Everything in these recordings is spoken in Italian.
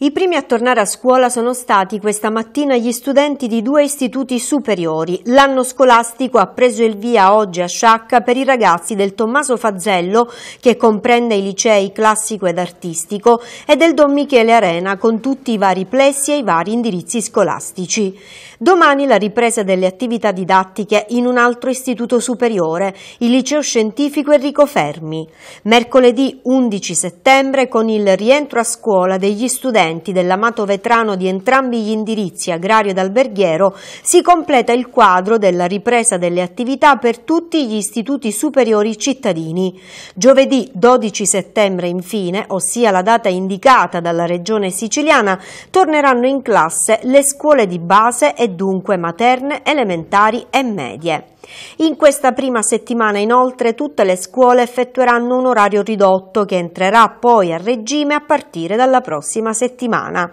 I primi a tornare a scuola sono stati questa mattina gli studenti di due istituti superiori. L'anno scolastico ha preso il via oggi a Sciacca per i ragazzi del Tommaso Fazzello, che comprende i licei classico ed artistico, e del Don Michele Arena, con tutti i vari plessi e i vari indirizzi scolastici. Domani la ripresa delle attività didattiche in un altro istituto superiore, il liceo scientifico Enrico Fermi. Mercoledì 11 settembre, con il rientro a scuola degli studenti interventi dell'amato vetrano di entrambi gli indirizzi agrario ed alberghiero si completa il quadro della ripresa delle attività per tutti gli istituti superiori cittadini. Giovedì 12 settembre infine, ossia la data indicata dalla regione siciliana, torneranno in classe le scuole di base e dunque materne, elementari e medie. In questa prima settimana inoltre tutte le scuole effettueranno un orario ridotto che entrerà poi a regime a partire dalla prossima settimana.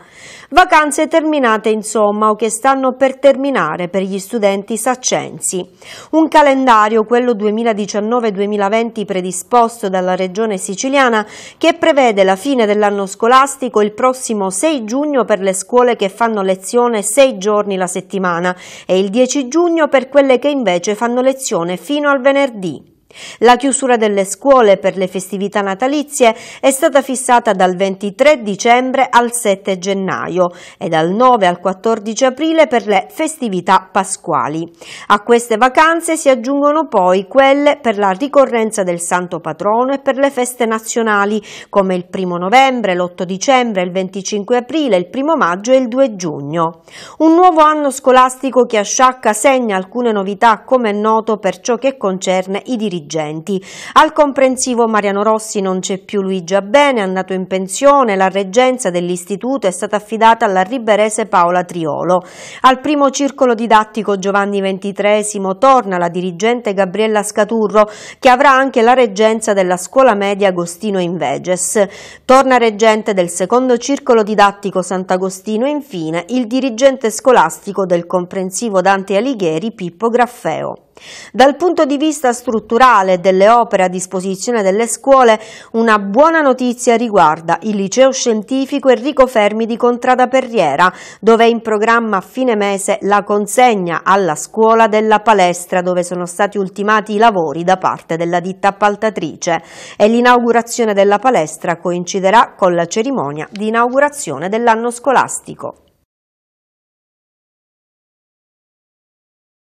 Vacanze terminate insomma o che stanno per terminare per gli studenti saccensi. Un calendario, quello 2019-2020 predisposto dalla regione siciliana che prevede la fine dell'anno scolastico il prossimo 6 giugno per le scuole che fanno lezione 6 giorni la settimana e il 10 giugno per quelle che invece fanno fanno lezione fino al venerdì. La chiusura delle scuole per le festività natalizie è stata fissata dal 23 dicembre al 7 gennaio e dal 9 al 14 aprile per le festività pasquali. A queste vacanze si aggiungono poi quelle per la ricorrenza del Santo Patrono e per le feste nazionali come il 1 novembre, l'8 dicembre, il 25 aprile, il 1 maggio e il 2 giugno. Un nuovo anno scolastico che a Sciacca segna alcune novità come è noto per ciò che concerne i diritti dirigenti. Al comprensivo Mariano Rossi non c'è più Luigi Abbene, è andato in pensione, la reggenza dell'istituto è stata affidata alla riberese Paola Triolo. Al primo circolo didattico Giovanni XXIII torna la dirigente Gabriella Scaturro che avrà anche la reggenza della scuola media Agostino Inveges. Torna reggente del secondo circolo didattico Sant'Agostino e infine il dirigente scolastico del comprensivo Dante Alighieri Pippo Graffeo. Dal punto di vista strutturale delle opere a disposizione delle scuole, una buona notizia riguarda il liceo scientifico Enrico Fermi di Contrada Perriera, dove è in programma a fine mese la consegna alla scuola della palestra dove sono stati ultimati i lavori da parte della ditta appaltatrice e l'inaugurazione della palestra coinciderà con la cerimonia di inaugurazione dell'anno scolastico.